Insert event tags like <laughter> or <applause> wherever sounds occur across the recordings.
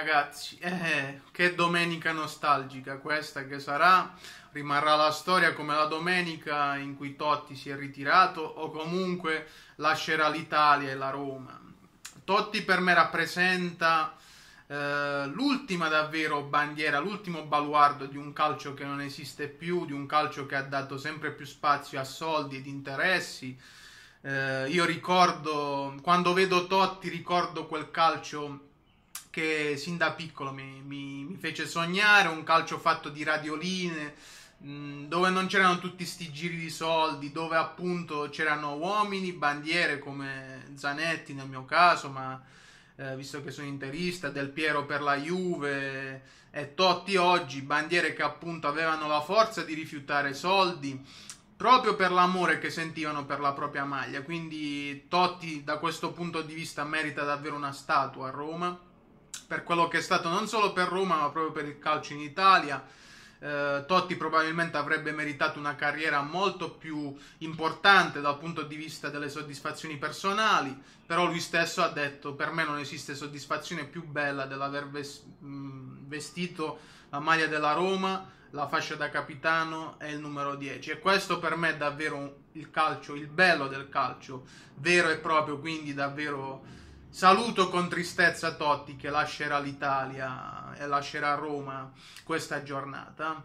Ragazzi, eh, che domenica nostalgica questa che sarà, rimarrà la storia come la domenica in cui Totti si è ritirato o comunque lascerà l'Italia e la Roma. Totti per me rappresenta eh, l'ultima davvero bandiera, l'ultimo baluardo di un calcio che non esiste più, di un calcio che ha dato sempre più spazio a soldi ed interessi. Eh, io ricordo, quando vedo Totti ricordo quel calcio che sin da piccolo mi, mi, mi fece sognare, un calcio fatto di radioline, mh, mm, dove non c'erano tutti questi giri di soldi, dove appunto c'erano uomini, bandiere come Zanetti nel mio caso, ma eh, visto che sono interista, Del Piero per la Juve e Totti oggi, bandiere che appunto avevano la forza di rifiutare soldi proprio per l'amore che sentivano per la propria maglia. Quindi Totti da questo punto di vista merita davvero una statua a Roma per quello che è stato non solo per Roma ma proprio per il calcio in Italia. Eh, Totti probabilmente avrebbe meritato una carriera molto più importante dal punto di vista delle soddisfazioni personali, però lui stesso ha detto per me non esiste soddisfazione più bella dell'aver ves- mm, vestito la maglia della Roma, la fascia da capitano e il numero 10 e questo per me è davvero il calcio, il bello del calcio, vero e proprio, quindi davvero Saluto con tristezza Totti che lascerà l'Italia e lascerà Roma questa giornata.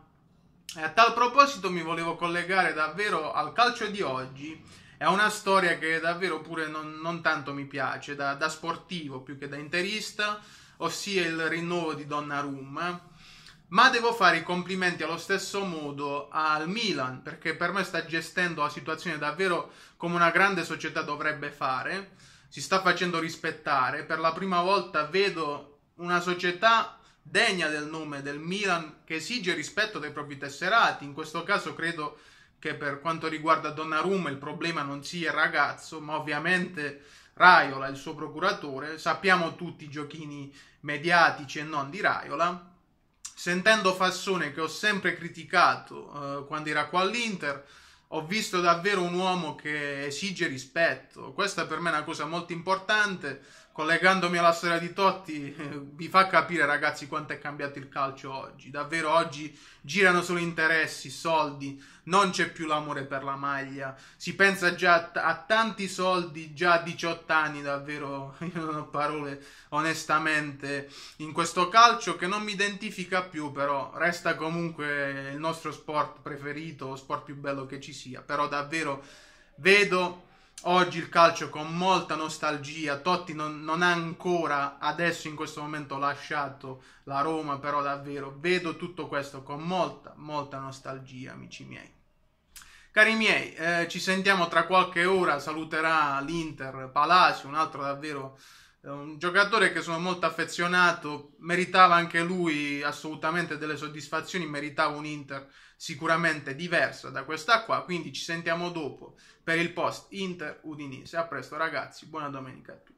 E a tal proposito mi volevo collegare davvero al calcio di oggi. È una storia che davvero pure non, non tanto mi piace, da, da, sportivo più che da interista, ossia il rinnovo di Donnarumma. Ma devo fare i complimenti allo stesso modo al Milan, perché per me sta gestendo la situazione davvero come una grande società dovrebbe fare si sta facendo rispettare. Per la prima volta vedo una società degna del nome del Milan che esige rispetto dai propri tesserati. In questo caso credo che per quanto riguarda Donnarumma il problema non sia il ragazzo, ma ovviamente Raiola, il suo procuratore. Sappiamo tutti i giochini mediatici e non di Raiola. Sentendo Fassone che ho sempre criticato eh, quando era qua all'Inter, ho visto davvero un uomo che esige rispetto. Questa per me è una cosa molto importante collegandomi alla storia di Totti, vi eh, fa capire, ragazzi, quanto è cambiato il calcio oggi. Davvero oggi girano solo interessi, soldi, non c'è più l'amore per la maglia. Si pensa già a, tanti soldi, già a 18 anni, davvero, <laughs> io non ho parole onestamente, in questo calcio che non mi identifica più, però resta comunque il nostro sport preferito, lo sport più bello che ci sia. Però davvero vedo oggi il calcio con molta nostalgia. Totti non, non, ha ancora adesso in questo momento lasciato la Roma, però davvero vedo tutto questo con molta, molta nostalgia, amici miei. Cari miei, eh, ci sentiamo tra qualche ora. Saluterà l'Inter Palacio, un altro davvero un giocatore che sono molto affezionato, meritava anche lui assolutamente delle soddisfazioni, meritava un Inter sicuramente diversa da questa qua, quindi ci sentiamo dopo per il post Inter Udinese. A presto ragazzi, buona domenica a tutti.